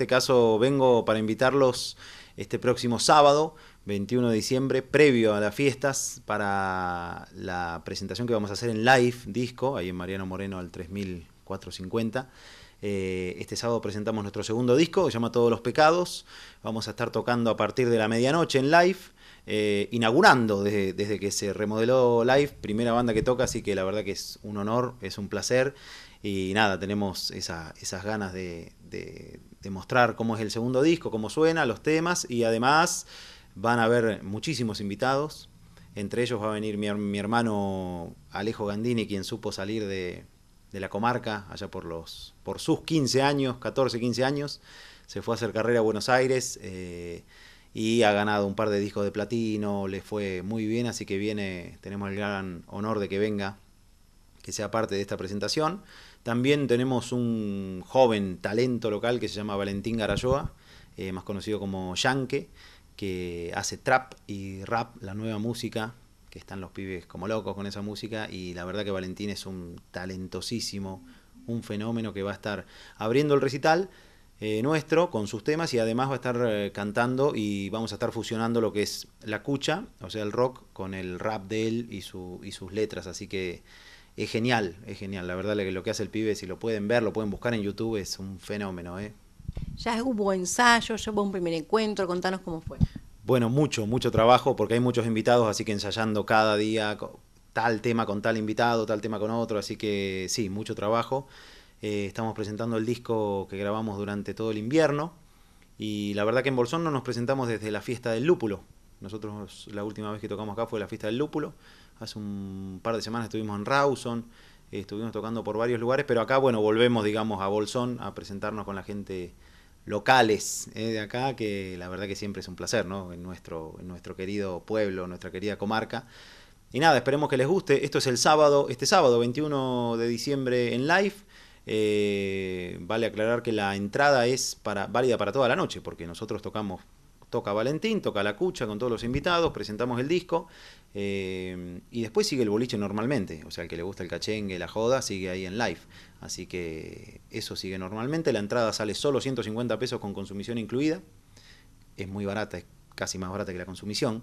este caso vengo para invitarlos este próximo sábado, 21 de diciembre, previo a las fiestas, para la presentación que vamos a hacer en live disco, ahí en Mariano Moreno al 3450. Eh, este sábado presentamos nuestro segundo disco, que se llama Todos los Pecados. Vamos a estar tocando a partir de la medianoche en live. Eh, inaugurando desde, que se remodeló Live, primera banda que toca, así que la verdad que es un honor, es un placer. Y nada, tenemos esas ganas de, mostrar cómo es el segundo disco, cómo suena, los temas, y además van a haber muchísimos invitados. Entre ellos va a venir mi hermano Alejo Gandini, quien supo salir de, de la comarca, allá por, los, por sus 15 años, 14, 15 años, se fue a hacer carrera a Buenos Aires eh, y ha ganado un par de discos de platino, le fue muy bien, así que viene, tenemos el gran honor de que venga, que sea parte de esta presentación. También tenemos un joven talento local que se llama Valentín Garayoa, eh, más conocido como Yanke, que hace trap y rap, la nueva música que están los pibes como locos con esa música y la verdad que Valentín es un talentosísimo, un fenómeno que va a estar abriendo el recital eh, nuestro con sus temas y además va a estar eh, cantando y vamos a estar fusionando lo que es la cucha, o sea, el rock con el rap de él y, su, y sus letras, así que es genial, es genial, la verdad que lo que hace el pibe, si lo pueden ver, lo pueden buscar en YouTube, es un fenómeno, ¿eh? Ya hubo ensayo, ya hubo un primer encuentro, contanos cómo fue bueno, mucho, mucho trabajo, porque hay muchos invitados, así que ensayando cada día tal tema con tal invitado, tal tema con otro, así que sí, mucho trabajo. Eh, estamos presentando el disco que grabamos durante todo el invierno y la verdad que en Bolsón no nos presentamos desde la fiesta del lúpulo. Nosotros la última vez que tocamos acá fue la fiesta del lúpulo. Hace un par de semanas estuvimos en Rawson, estuvimos tocando por varios lugares, pero acá, bueno, volvemos, digamos, a Bolsón a presentarnos con la gente locales eh, de acá, que la verdad que siempre es un placer, ¿no? En nuestro, en nuestro querido pueblo, nuestra querida comarca. Y nada, esperemos que les guste. Esto es el sábado, este sábado 21 de diciembre en live. Eh, vale aclarar que la entrada es para, válida para toda la noche, porque nosotros tocamos toca Valentín, toca La Cucha con todos los invitados, presentamos el disco eh, y después sigue el boliche normalmente, o sea, el que le gusta el cachengue, la joda, sigue ahí en live. Así que eso sigue normalmente, la entrada sale solo 150 pesos con consumición incluida, es muy barata, es casi más barata que la consumición.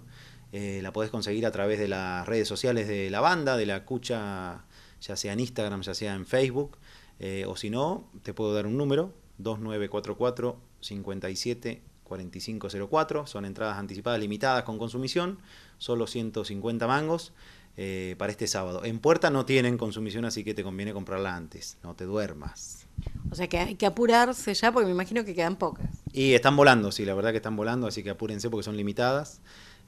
Eh, la podés conseguir a través de las redes sociales de la banda, de La Cucha, ya sea en Instagram, ya sea en Facebook, eh, o si no, te puedo dar un número, 2944 57 4504. Son entradas anticipadas limitadas con consumición, solo 150 mangos eh, para este sábado. En puerta no tienen consumición, así que te conviene comprarla antes, no te duermas. O sea que hay que apurarse ya, porque me imagino que quedan pocas. Y están volando, sí, la verdad que están volando, así que apúrense porque son limitadas.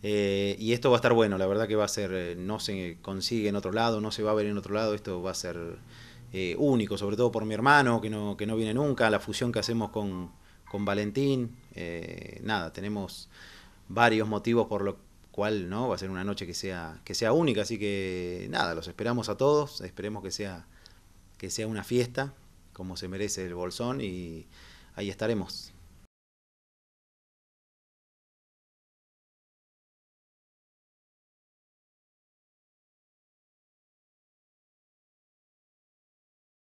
Eh, y esto va a estar bueno, la verdad que va a ser, eh, no se consigue en otro lado, no se va a ver en otro lado, esto va a ser único, sobre todo por mi hermano que que no viene nunca, la fusión que hacemos con, con Valentín. Eh, nada, tenemos varios motivos por lo cual ¿no? va a ser una noche que sea, que sea única, así que nada, los esperamos a todos, esperemos que sea, que sea una fiesta, como se merece el Bolsón, y ahí estaremos.